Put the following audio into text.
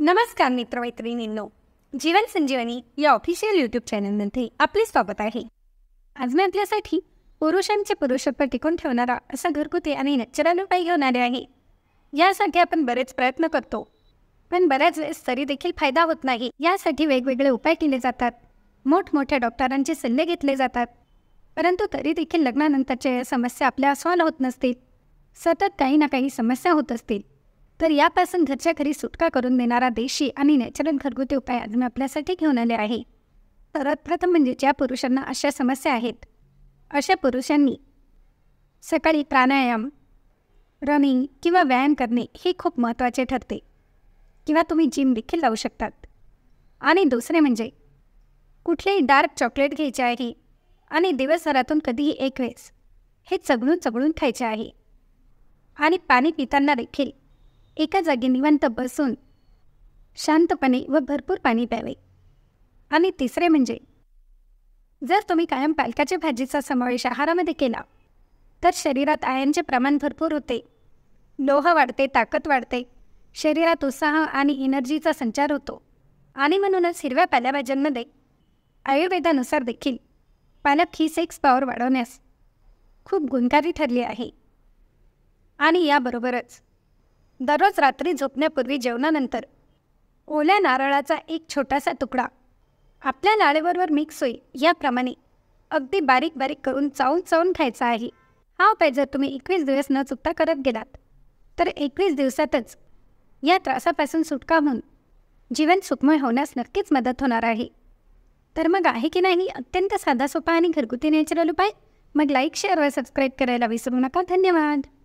नमस्कार मित्रमैत्रिणींनो जीवन संजीवनी या official YouTube चॅनलमध्ये आपले स्वागत आहे आज मी आपल्यासाठी पुरुषांचे पुरुषत्व टिकून ठेवणारा असा घरगुती आणि नॅचरल उपाय घेऊन आहे यासाठी आपण बरेच प्रयत्न करतो पण बऱ्याच वेळेस तरी देखील फायदा होत नाही यासाठी वेगवेगळे उपाय केले जातात मोठमोठ्या डॉक्टरांचे सल्ले घेतले जातात परंतु तरी देखील लग्नानंतरच्या समस्या आपल्या असवाल होत नसतील सतत काही ना काही समस्या होत असतील तर यापासून घरच्या घरी सुटका करून देणारा देशी आणि नॅचरल घरगुती उपाय आज मी आपल्यासाठी घेऊन आले आहे सर्वात प्रथम म्हणजे ज्या पुरुषांना अशा समस्या आहेत अशा पुरुषांनी सकाळी प्राणायाम रनिंग किंवा व्यायाम करणे हे खूप महत्त्वाचे ठरते किंवा तुम्ही जिम देखील लावू शकतात आणि दुसरे म्हणजे कुठलेही डार्क चॉकलेट घ्यायचे आहे आणि दिवसभरातून कधीही एक वेळेस हे चगळून चगळून खायचे आहे आणि पाणी पिताना देखील एका जागी निवांत बसून शांतपणे व भरपूर पाणी प्यावे आणि तिसरे म्हणजे जर तुम्ही कायम पालकाच्या भाजीचा समावेश आहारामध्ये केला तर शरीरात आयांचे प्रमाण भरपूर होते लोह वाढते ताकद वाढते शरीरात उत्साह आणि एनर्जीचा संचार होतो आणि म्हणूनच हिरव्या पाल्याभाज्यांमध्ये आयुर्वेदानुसार देखील पालक ही सेक्स पॉवर वाढवण्यास खूप गुणकारी ठरली आहे आणि याबरोबरच दररोज रात्री झोपण्यापूर्वी जेवणानंतर ओल्या नारळाचा एक छोटासा तुकडा आपल्या लाळेबरोबर मिक्स होईल याप्रमाणे अगदी बारीक बारीक करून चावून चावून खायचा आहे हा उपाय जर तुम्ही एकवीस दिवस न चुकता करत गेलात तर एकवीस दिवसातच या त्रासापासून सुटका होऊन जीवन सुखमय होण्यास नक्कीच मदत होणार आहे तर मग आहे की नाही अत्यंत साधा सोपा आणि घरगुती नॅचरल उपाय मग लाईक शेअर व सबस्क्राईब करायला विसरू नका धन्यवाद